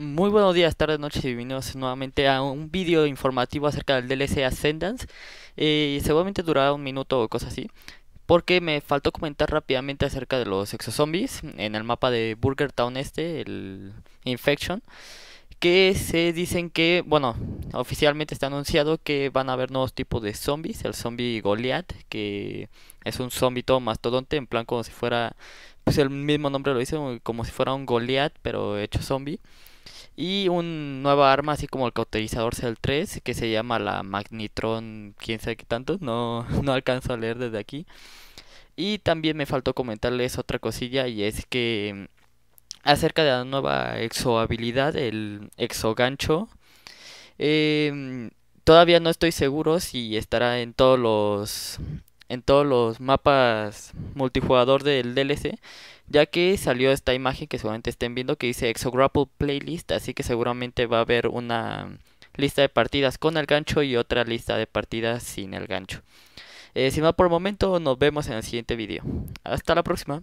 Muy buenos días, tardes, noches y bienvenidos nuevamente a un vídeo informativo acerca del DLC Ascendance eh, Seguramente durará un minuto o cosas así Porque me faltó comentar rápidamente acerca de los exozombies En el mapa de Burger Town este, el Infection Que se dicen que, bueno, oficialmente está anunciado que van a haber nuevos tipos de zombies El zombie Goliath, que es un zombie todo mastodonte En plan como si fuera, pues el mismo nombre lo dice, como si fuera un Goliath pero hecho zombie y un nueva arma, así como el cauterizador Cell 3, que se llama la Magnitron, quién sabe qué tanto, no, no alcanzo a leer desde aquí. Y también me faltó comentarles otra cosilla, y es que acerca de la nueva exo habilidad, el exo-gancho, em, todavía no estoy seguro si estará en todos los en todos los mapas multijugador del DLC, ya que salió esta imagen que seguramente estén viendo que dice Exograpple Playlist, así que seguramente va a haber una lista de partidas con el gancho y otra lista de partidas sin el gancho. si eh, sin más por el momento, nos vemos en el siguiente video. Hasta la próxima.